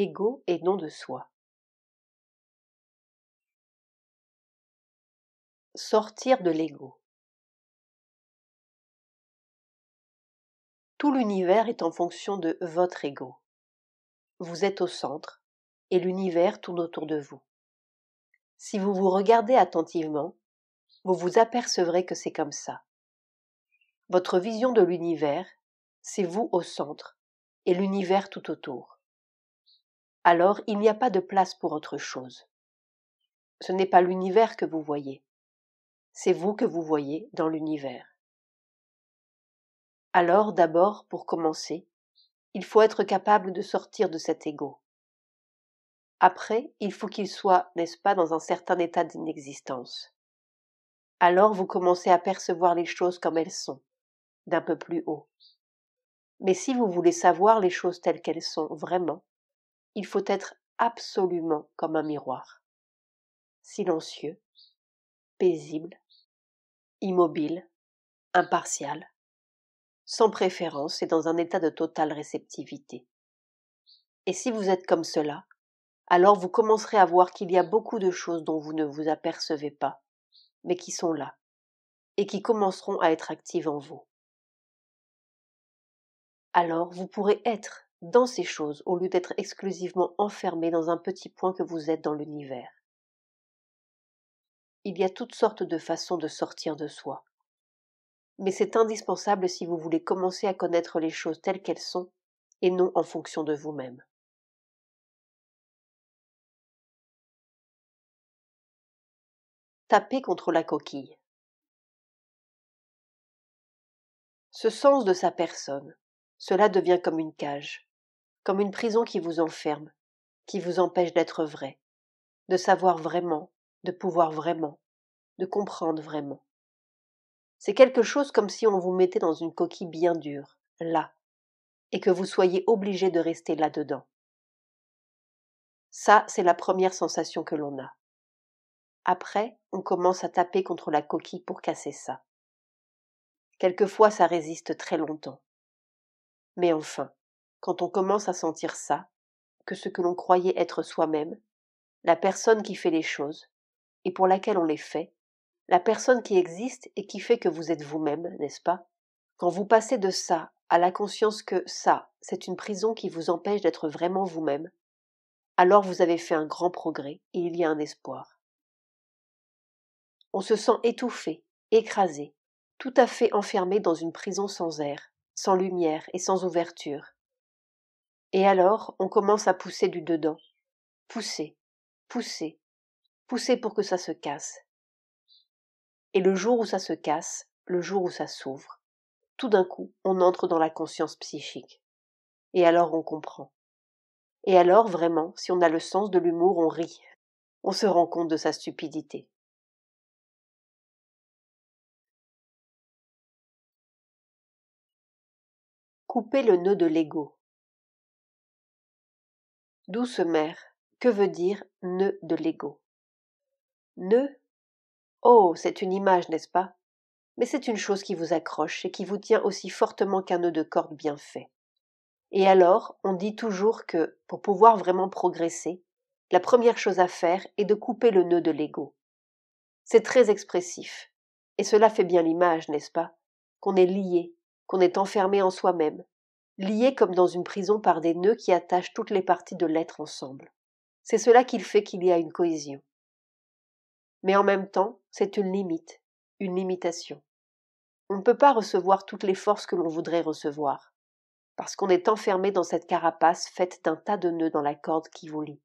Ego et non de soi. Sortir de l'ego. Tout l'univers est en fonction de votre ego. Vous êtes au centre et l'univers tourne autour de vous. Si vous vous regardez attentivement, vous vous apercevrez que c'est comme ça. Votre vision de l'univers, c'est vous au centre et l'univers tout autour alors il n'y a pas de place pour autre chose. Ce n'est pas l'univers que vous voyez, c'est vous que vous voyez dans l'univers. Alors d'abord, pour commencer, il faut être capable de sortir de cet ego. Après, il faut qu'il soit, n'est-ce pas, dans un certain état d'inexistence. Alors vous commencez à percevoir les choses comme elles sont, d'un peu plus haut. Mais si vous voulez savoir les choses telles qu'elles sont vraiment, il faut être absolument comme un miroir, silencieux, paisible, immobile, impartial, sans préférence et dans un état de totale réceptivité. Et si vous êtes comme cela, alors vous commencerez à voir qu'il y a beaucoup de choses dont vous ne vous apercevez pas, mais qui sont là, et qui commenceront à être actives en vous. Alors vous pourrez être dans ces choses au lieu d'être exclusivement enfermé dans un petit point que vous êtes dans l'univers. Il y a toutes sortes de façons de sortir de soi. Mais c'est indispensable si vous voulez commencer à connaître les choses telles qu'elles sont et non en fonction de vous-même. Taper contre la coquille. Ce sens de sa personne, cela devient comme une cage comme une prison qui vous enferme, qui vous empêche d'être vrai, de savoir vraiment, de pouvoir vraiment, de comprendre vraiment. C'est quelque chose comme si on vous mettait dans une coquille bien dure, là, et que vous soyez obligé de rester là-dedans. Ça, c'est la première sensation que l'on a. Après, on commence à taper contre la coquille pour casser ça. Quelquefois, ça résiste très longtemps. Mais enfin, quand on commence à sentir ça, que ce que l'on croyait être soi-même, la personne qui fait les choses, et pour laquelle on les fait, la personne qui existe et qui fait que vous êtes vous-même, n'est-ce pas Quand vous passez de ça à la conscience que ça, c'est une prison qui vous empêche d'être vraiment vous-même, alors vous avez fait un grand progrès et il y a un espoir. On se sent étouffé, écrasé, tout à fait enfermé dans une prison sans air, sans lumière et sans ouverture, et alors, on commence à pousser du dedans. Pousser, pousser, pousser pour que ça se casse. Et le jour où ça se casse, le jour où ça s'ouvre, tout d'un coup, on entre dans la conscience psychique. Et alors on comprend. Et alors vraiment, si on a le sens de l'humour, on rit. On se rend compte de sa stupidité. Couper le nœud de l'ego. Douce mère, que veut dire nœud de l'ego Nœud Oh, c'est une image, n'est-ce pas Mais c'est une chose qui vous accroche et qui vous tient aussi fortement qu'un nœud de corde bien fait. Et alors, on dit toujours que, pour pouvoir vraiment progresser, la première chose à faire est de couper le nœud de l'ego. C'est très expressif, et cela fait bien l'image, n'est-ce pas Qu'on est lié, qu'on est enfermé en soi-même, lié comme dans une prison par des nœuds qui attachent toutes les parties de l'être ensemble. C'est cela qu'il fait qu'il y a une cohésion. Mais en même temps, c'est une limite, une limitation. On ne peut pas recevoir toutes les forces que l'on voudrait recevoir, parce qu'on est enfermé dans cette carapace faite d'un tas de nœuds dans la corde qui vous lie.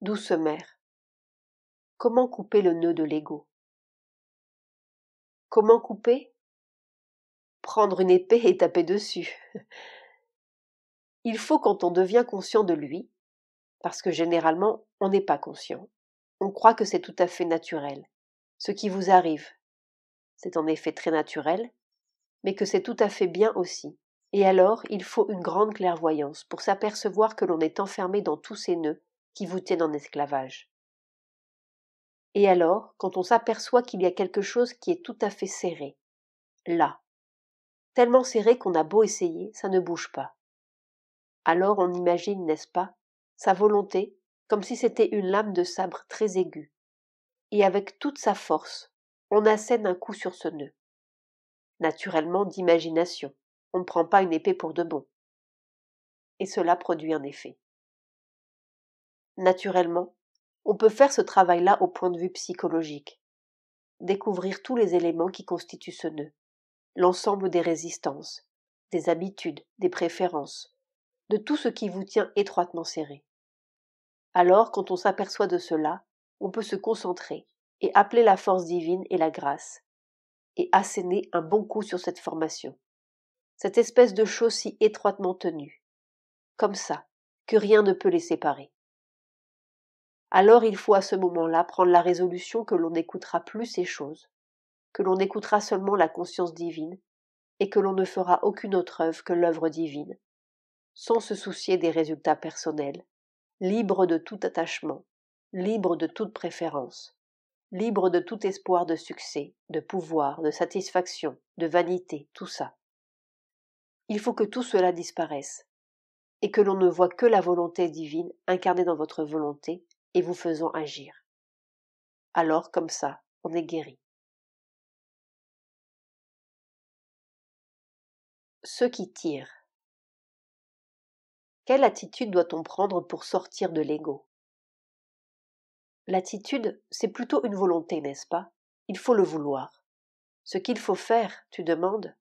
Douce mère, comment couper le nœud de l'ego Comment couper prendre une épée et taper dessus. Il faut quand on devient conscient de lui, parce que généralement on n'est pas conscient, on croit que c'est tout à fait naturel. Ce qui vous arrive, c'est en effet très naturel, mais que c'est tout à fait bien aussi. Et alors il faut une grande clairvoyance pour s'apercevoir que l'on est enfermé dans tous ces nœuds qui vous tiennent en esclavage. Et alors, quand on s'aperçoit qu'il y a quelque chose qui est tout à fait serré, là, tellement serré qu'on a beau essayer, ça ne bouge pas. Alors on imagine, n'est-ce pas, sa volonté comme si c'était une lame de sabre très aiguë. Et avec toute sa force, on assène un coup sur ce nœud. Naturellement d'imagination, on ne prend pas une épée pour de bon. Et cela produit un effet. Naturellement, on peut faire ce travail-là au point de vue psychologique, découvrir tous les éléments qui constituent ce nœud, l'ensemble des résistances, des habitudes, des préférences, de tout ce qui vous tient étroitement serré. Alors, quand on s'aperçoit de cela, on peut se concentrer et appeler la force divine et la grâce, et asséner un bon coup sur cette formation, cette espèce de chose si étroitement tenue, comme ça, que rien ne peut les séparer. Alors il faut à ce moment-là prendre la résolution que l'on n'écoutera plus ces choses, que l'on écoutera seulement la conscience divine, et que l'on ne fera aucune autre œuvre que l'œuvre divine, sans se soucier des résultats personnels, libre de tout attachement, libre de toute préférence, libre de tout espoir de succès, de pouvoir, de satisfaction, de vanité, tout ça. Il faut que tout cela disparaisse, et que l'on ne voit que la volonté divine incarnée dans votre volonté et vous faisant agir. Alors, comme ça, on est guéri. ceux qui tirent. Quelle attitude doit-on prendre pour sortir de l'ego L'attitude, c'est plutôt une volonté, n'est-ce pas Il faut le vouloir. Ce qu'il faut faire, tu demandes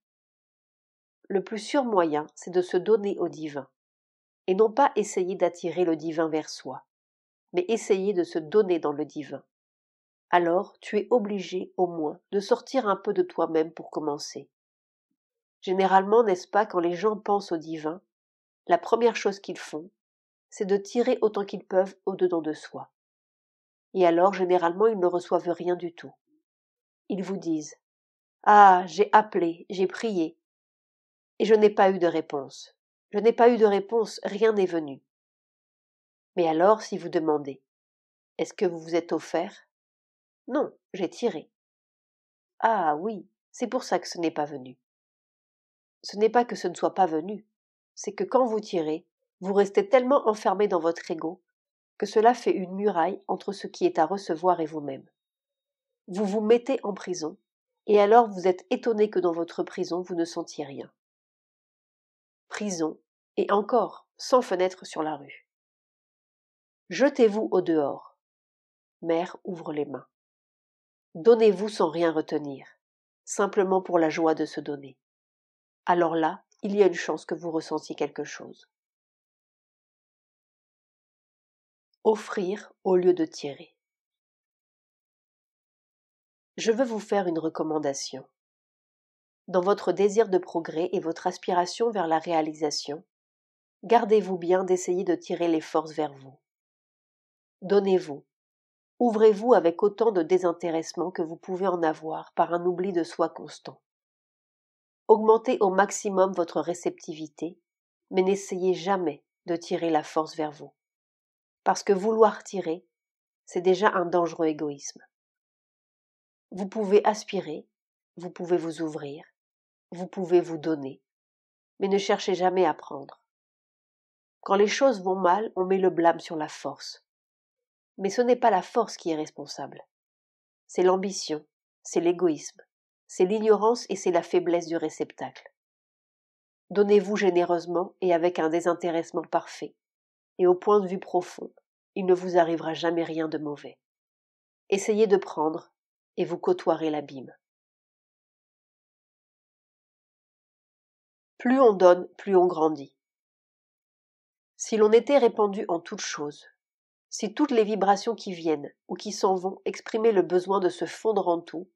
Le plus sûr moyen, c'est de se donner au divin, et non pas essayer d'attirer le divin vers soi, mais essayer de se donner dans le divin. Alors tu es obligé, au moins, de sortir un peu de toi-même pour commencer. Généralement, n'est-ce pas, quand les gens pensent au divin, la première chose qu'ils font, c'est de tirer autant qu'ils peuvent au-dedans de soi. Et alors, généralement, ils ne reçoivent rien du tout. Ils vous disent Ah, j'ai appelé, j'ai prié, et je n'ai pas eu de réponse. Je n'ai pas eu de réponse, rien n'est venu. Mais alors, si vous demandez Est-ce que vous vous êtes offert Non, j'ai tiré. Ah oui, c'est pour ça que ce n'est pas venu ce n'est pas que ce ne soit pas venu, c'est que quand vous tirez, vous restez tellement enfermé dans votre ego que cela fait une muraille entre ce qui est à recevoir et vous-même. Vous vous mettez en prison, et alors vous êtes étonné que dans votre prison vous ne sentiez rien. Prison, et encore, sans fenêtre sur la rue. Jetez-vous au dehors. Mère ouvre les mains. Donnez-vous sans rien retenir, simplement pour la joie de se donner alors là, il y a une chance que vous ressentiez quelque chose. Offrir au lieu de tirer. Je veux vous faire une recommandation. Dans votre désir de progrès et votre aspiration vers la réalisation, gardez-vous bien d'essayer de tirer les forces vers vous. Donnez-vous. Ouvrez-vous avec autant de désintéressement que vous pouvez en avoir par un oubli de soi constant. Augmentez au maximum votre réceptivité, mais n'essayez jamais de tirer la force vers vous. Parce que vouloir tirer, c'est déjà un dangereux égoïsme. Vous pouvez aspirer, vous pouvez vous ouvrir, vous pouvez vous donner, mais ne cherchez jamais à prendre. Quand les choses vont mal, on met le blâme sur la force. Mais ce n'est pas la force qui est responsable. C'est l'ambition, c'est l'égoïsme, c'est l'ignorance et c'est la faiblesse du réceptacle. Donnez-vous généreusement et avec un désintéressement parfait, et au point de vue profond, il ne vous arrivera jamais rien de mauvais. Essayez de prendre, et vous côtoierez l'abîme. Plus on donne, plus on grandit. Si l'on était répandu en toutes choses, si toutes les vibrations qui viennent ou qui s'en vont exprimaient le besoin de se fondre en tout,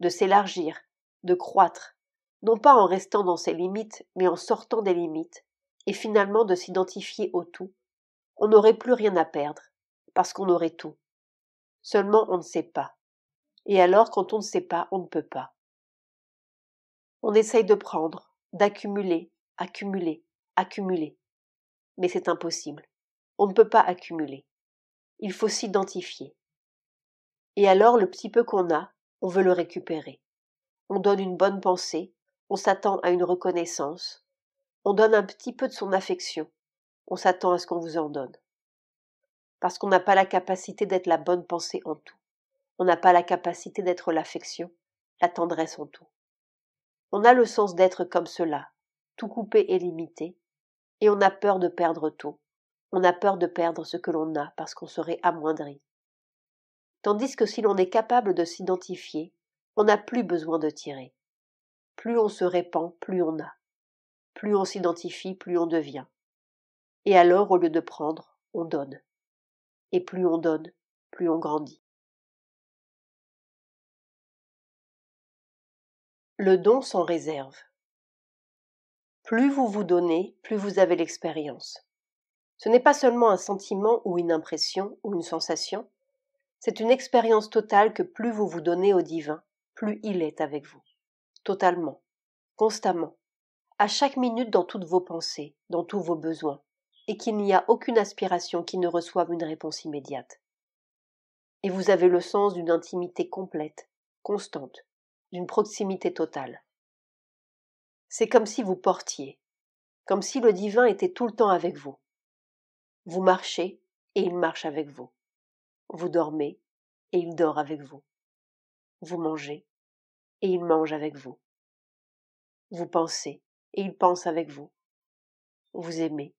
de s'élargir, de croître, non pas en restant dans ses limites, mais en sortant des limites, et finalement de s'identifier au tout, on n'aurait plus rien à perdre, parce qu'on aurait tout. Seulement on ne sait pas. Et alors quand on ne sait pas, on ne peut pas. On essaye de prendre, d'accumuler, accumuler, accumuler. Mais c'est impossible. On ne peut pas accumuler. Il faut s'identifier. Et alors le petit peu qu'on a, on veut le récupérer. On donne une bonne pensée, on s'attend à une reconnaissance, on donne un petit peu de son affection, on s'attend à ce qu'on vous en donne. Parce qu'on n'a pas la capacité d'être la bonne pensée en tout, on n'a pas la capacité d'être l'affection, la tendresse en tout. On a le sens d'être comme cela, tout coupé et limité, et on a peur de perdre tout, on a peur de perdre ce que l'on a parce qu'on serait amoindri, tandis que si l'on est capable de s'identifier, on n'a plus besoin de tirer. Plus on se répand, plus on a. Plus on s'identifie, plus on devient. Et alors, au lieu de prendre, on donne. Et plus on donne, plus on grandit. Le don sans réserve. Plus vous vous donnez, plus vous avez l'expérience. Ce n'est pas seulement un sentiment ou une impression ou une sensation, c'est une expérience totale que plus vous vous donnez au divin, plus il est avec vous. Totalement, constamment, à chaque minute dans toutes vos pensées, dans tous vos besoins, et qu'il n'y a aucune aspiration qui ne reçoive une réponse immédiate. Et vous avez le sens d'une intimité complète, constante, d'une proximité totale. C'est comme si vous portiez, comme si le divin était tout le temps avec vous. Vous marchez et il marche avec vous. Vous dormez, et il dort avec vous. Vous mangez, et il mange avec vous. Vous pensez, et il pense avec vous. Vous aimez,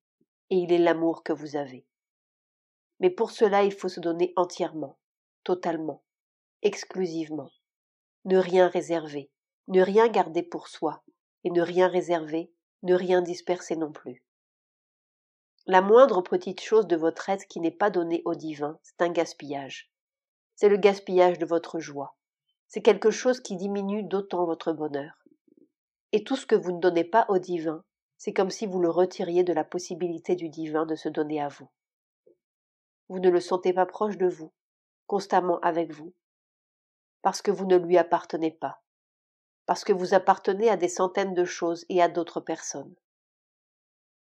et il est l'amour que vous avez. Mais pour cela, il faut se donner entièrement, totalement, exclusivement. Ne rien réserver, ne rien garder pour soi, et ne rien réserver, ne rien disperser non plus. La moindre petite chose de votre être qui n'est pas donnée au divin, c'est un gaspillage. C'est le gaspillage de votre joie. C'est quelque chose qui diminue d'autant votre bonheur. Et tout ce que vous ne donnez pas au divin, c'est comme si vous le retiriez de la possibilité du divin de se donner à vous. Vous ne le sentez pas proche de vous, constamment avec vous, parce que vous ne lui appartenez pas, parce que vous appartenez à des centaines de choses et à d'autres personnes.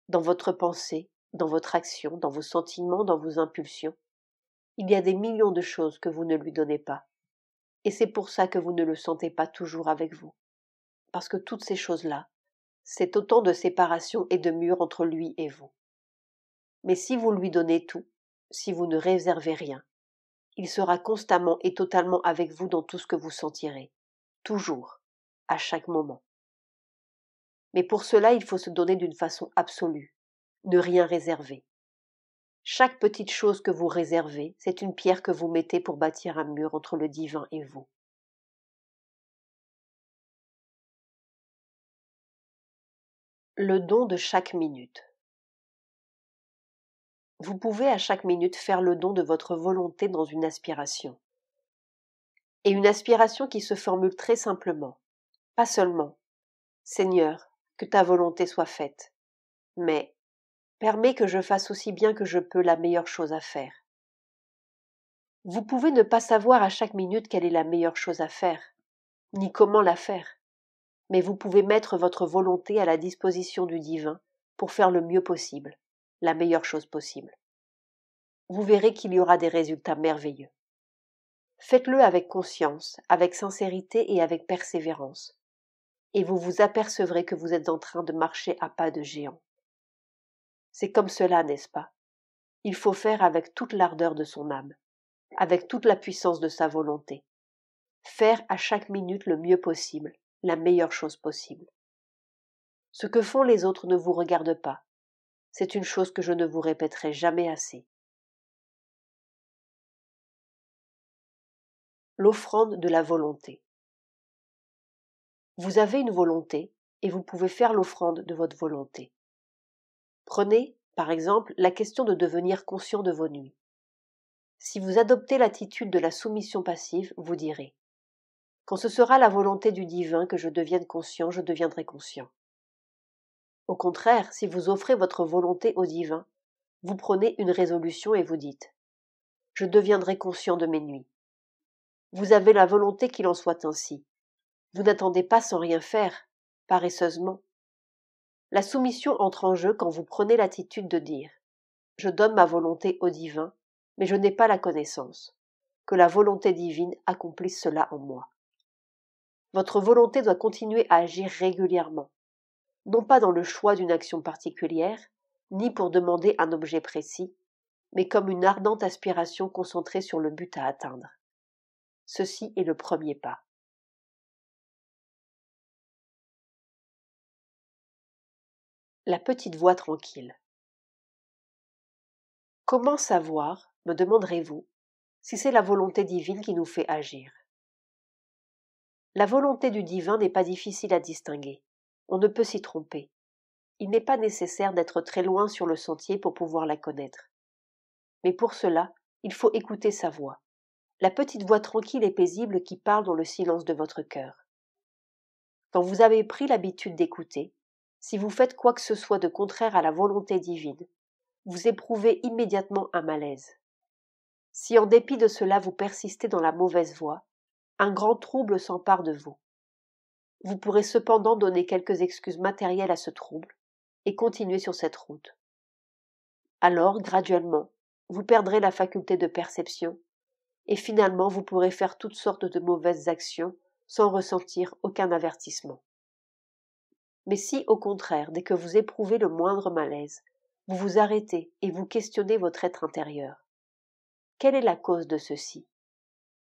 Dans votre pensée, dans votre action, dans vos sentiments, dans vos impulsions. Il y a des millions de choses que vous ne lui donnez pas. Et c'est pour ça que vous ne le sentez pas toujours avec vous. Parce que toutes ces choses-là, c'est autant de séparation et de murs entre lui et vous. Mais si vous lui donnez tout, si vous ne réservez rien, il sera constamment et totalement avec vous dans tout ce que vous sentirez, toujours, à chaque moment. Mais pour cela, il faut se donner d'une façon absolue, ne rien réserver. Chaque petite chose que vous réservez, c'est une pierre que vous mettez pour bâtir un mur entre le divin et vous. Le don de chaque minute. Vous pouvez à chaque minute faire le don de votre volonté dans une aspiration. Et une aspiration qui se formule très simplement, pas seulement Seigneur, que ta volonté soit faite, mais Permet que je fasse aussi bien que je peux la meilleure chose à faire. Vous pouvez ne pas savoir à chaque minute quelle est la meilleure chose à faire, ni comment la faire, mais vous pouvez mettre votre volonté à la disposition du divin pour faire le mieux possible, la meilleure chose possible. Vous verrez qu'il y aura des résultats merveilleux. Faites-le avec conscience, avec sincérité et avec persévérance, et vous vous apercevrez que vous êtes en train de marcher à pas de géant. C'est comme cela, n'est-ce pas Il faut faire avec toute l'ardeur de son âme, avec toute la puissance de sa volonté. Faire à chaque minute le mieux possible, la meilleure chose possible. Ce que font les autres ne vous regarde pas. C'est une chose que je ne vous répéterai jamais assez. L'offrande de la volonté. Vous avez une volonté et vous pouvez faire l'offrande de votre volonté. Prenez, par exemple, la question de devenir conscient de vos nuits. Si vous adoptez l'attitude de la soumission passive, vous direz Quand ce sera la volonté du divin que je devienne conscient, je deviendrai conscient. Au contraire, si vous offrez votre volonté au divin, vous prenez une résolution et vous dites Je deviendrai conscient de mes nuits. Vous avez la volonté qu'il en soit ainsi. Vous n'attendez pas sans rien faire, paresseusement, la soumission entre en jeu quand vous prenez l'attitude de dire Je donne ma volonté au divin, mais je n'ai pas la connaissance. Que la volonté divine accomplisse cela en moi. Votre volonté doit continuer à agir régulièrement, non pas dans le choix d'une action particulière, ni pour demander un objet précis, mais comme une ardente aspiration concentrée sur le but à atteindre. Ceci est le premier pas. La petite voix tranquille. Comment savoir, me demanderez-vous, si c'est la volonté divine qui nous fait agir La volonté du divin n'est pas difficile à distinguer. On ne peut s'y tromper. Il n'est pas nécessaire d'être très loin sur le sentier pour pouvoir la connaître. Mais pour cela, il faut écouter sa voix, la petite voix tranquille et paisible qui parle dans le silence de votre cœur. Quand vous avez pris l'habitude d'écouter, si vous faites quoi que ce soit de contraire à la volonté divine, vous éprouvez immédiatement un malaise. Si en dépit de cela vous persistez dans la mauvaise voie, un grand trouble s'empare de vous. Vous pourrez cependant donner quelques excuses matérielles à ce trouble et continuer sur cette route. Alors, graduellement, vous perdrez la faculté de perception et finalement vous pourrez faire toutes sortes de mauvaises actions sans ressentir aucun avertissement. Mais si, au contraire, dès que vous éprouvez le moindre malaise, vous vous arrêtez et vous questionnez votre être intérieur, quelle est la cause de ceci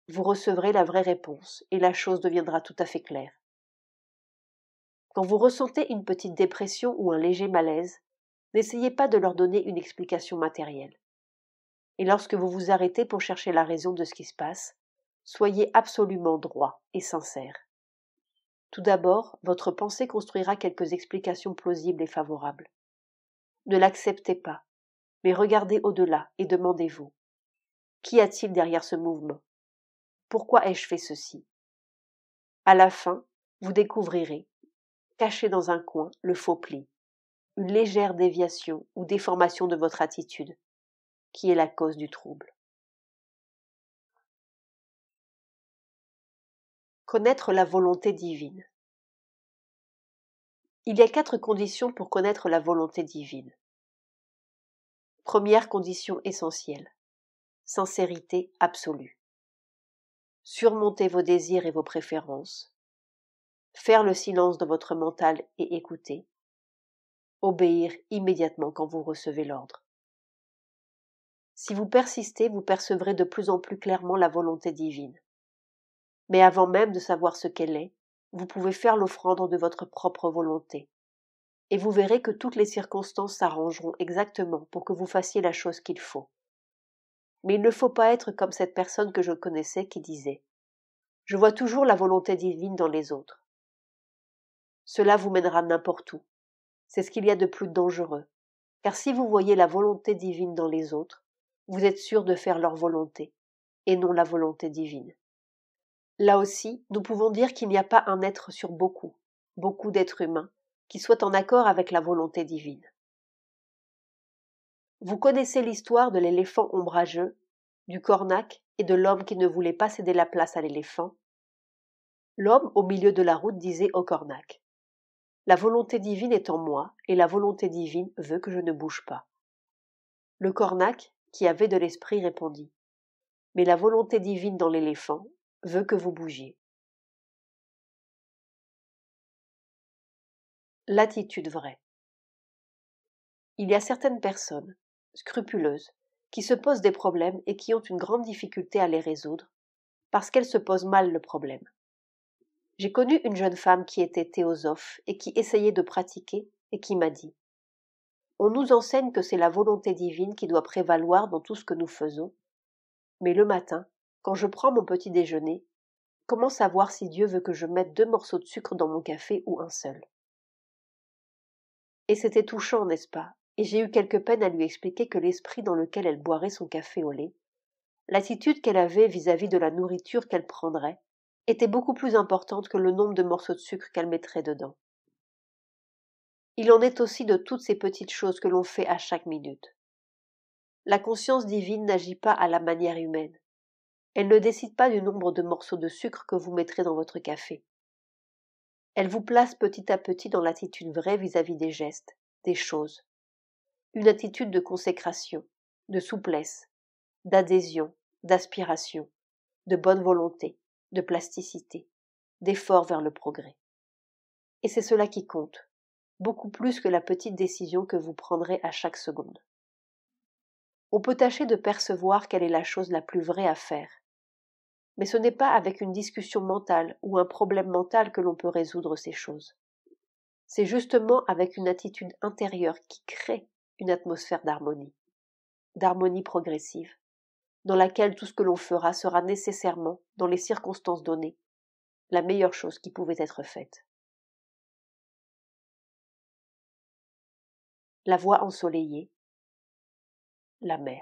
Vous recevrez la vraie réponse et la chose deviendra tout à fait claire. Quand vous ressentez une petite dépression ou un léger malaise, n'essayez pas de leur donner une explication matérielle. Et lorsque vous vous arrêtez pour chercher la raison de ce qui se passe, soyez absolument droit et sincère. Tout d'abord, votre pensée construira quelques explications plausibles et favorables. Ne l'acceptez pas, mais regardez au-delà et demandez-vous Qu'y a-t-il derrière ce mouvement Pourquoi ai-je fait ceci À la fin, vous découvrirez, caché dans un coin, le faux pli, une légère déviation ou déformation de votre attitude, qui est la cause du trouble. Connaître la volonté divine. Il y a quatre conditions pour connaître la volonté divine. Première condition essentielle. Sincérité absolue. Surmonter vos désirs et vos préférences. Faire le silence dans votre mental et écouter. Obéir immédiatement quand vous recevez l'ordre. Si vous persistez, vous percevrez de plus en plus clairement la volonté divine mais avant même de savoir ce qu'elle est, vous pouvez faire l'offrande de votre propre volonté. Et vous verrez que toutes les circonstances s'arrangeront exactement pour que vous fassiez la chose qu'il faut. Mais il ne faut pas être comme cette personne que je connaissais qui disait Je vois toujours la volonté divine dans les autres. Cela vous mènera n'importe où. C'est ce qu'il y a de plus dangereux. Car si vous voyez la volonté divine dans les autres, vous êtes sûr de faire leur volonté, et non la volonté divine. Là aussi, nous pouvons dire qu'il n'y a pas un être sur beaucoup, beaucoup d'êtres humains, qui soit en accord avec la volonté divine. Vous connaissez l'histoire de l'éléphant ombrageux, du cornac et de l'homme qui ne voulait pas céder la place à l'éléphant. L'homme au milieu de la route disait au cornac La volonté divine est en moi et la volonté divine veut que je ne bouge pas. Le cornac, qui avait de l'esprit, répondit Mais la volonté divine dans l'éléphant veut que vous bougiez. L'attitude vraie. Il y a certaines personnes, scrupuleuses, qui se posent des problèmes et qui ont une grande difficulté à les résoudre, parce qu'elles se posent mal le problème. J'ai connu une jeune femme qui était théosophe et qui essayait de pratiquer et qui m'a dit On nous enseigne que c'est la volonté divine qui doit prévaloir dans tout ce que nous faisons, mais le matin, quand je prends mon petit déjeuner, comment savoir si Dieu veut que je mette deux morceaux de sucre dans mon café ou un seul Et c'était touchant, n'est-ce pas Et j'ai eu quelque peine à lui expliquer que l'esprit dans lequel elle boirait son café au lait, l'attitude qu'elle avait vis à -vis de la nourriture qu'elle prendrait, était beaucoup plus importante que le nombre de morceaux de sucre qu'elle mettrait dedans. Il en est aussi de toutes ces petites choses que l'on fait à chaque minute. La conscience divine n'agit pas à la manière humaine. Elle ne décide pas du nombre de morceaux de sucre que vous mettrez dans votre café. Elle vous place petit à petit dans l'attitude vraie vis-à-vis des gestes, des choses. Une attitude de consécration, de souplesse, d'adhésion, d'aspiration, de bonne volonté, de plasticité, d'effort vers le progrès. Et c'est cela qui compte, beaucoup plus que la petite décision que vous prendrez à chaque seconde. On peut tâcher de percevoir quelle est la chose la plus vraie à faire, mais ce n'est pas avec une discussion mentale ou un problème mental que l'on peut résoudre ces choses. C'est justement avec une attitude intérieure qui crée une atmosphère d'harmonie, d'harmonie progressive, dans laquelle tout ce que l'on fera sera nécessairement, dans les circonstances données, la meilleure chose qui pouvait être faite. La voix ensoleillée, la mer.